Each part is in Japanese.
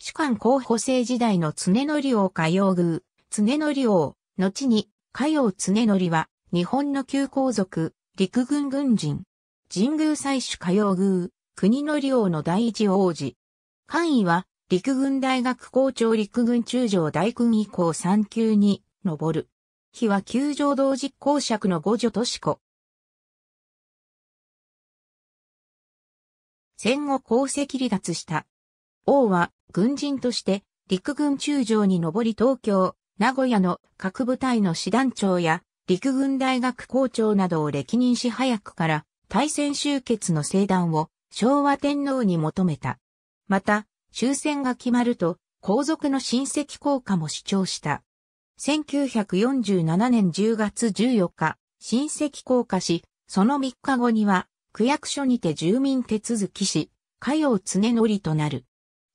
主観候補生時代の常則王歌謡宮、常則王、後に、歌謡常則は、日本の旧皇族、陸軍軍人。神宮祭主歌謡宮、国の領の第一王子。官位は、陸軍大学校長陸軍中将大君以降三級に、上る。日は九条同実行爵の五女とし子。戦後功績離脱した王は軍人として陸軍中将に上り東京、名古屋の各部隊の師団長や陸軍大学校長などを歴任し早くから大戦終結の聖断を昭和天皇に求めた。また、終戦が決まると皇族の親戚効果も主張した。1947年10月14日、親戚降下し、その3日後には、区役所にて住民手続きし、加用常則となる。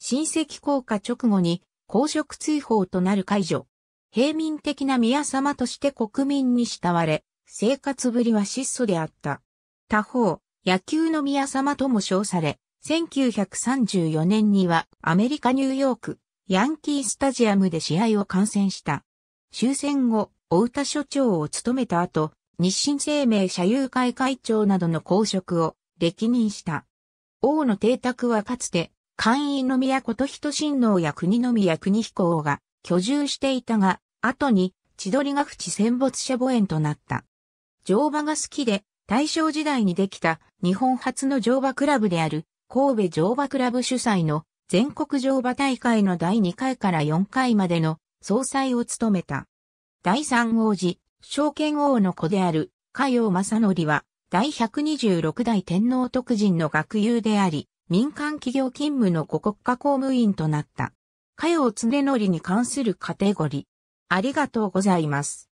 親戚降下直後に公職追放となる解除。平民的な宮様として国民に慕われ、生活ぶりは質素であった。他方、野球の宮様とも称され、1934年にはアメリカ・ニューヨーク、ヤンキースタジアムで試合を観戦した。終戦後、大田所長を務めた後、日清生命社友会会長などの公職を歴任した。王の邸宅はかつて会員の宮こと人親王や国の宮国彦王が居住していたが、後に千鳥ヶ淵戦没者墓園となった。乗馬が好きで、大正時代にできた日本初の乗馬クラブである神戸乗馬クラブ主催の全国乗馬大会の第2回から4回までの総裁を務めた。第3王子、証券王の子である、加陽正則は、第126代天皇徳人の学友であり、民間企業勤務の国家公務員となった。加代常則に関するカテゴリ。ありがとうございます。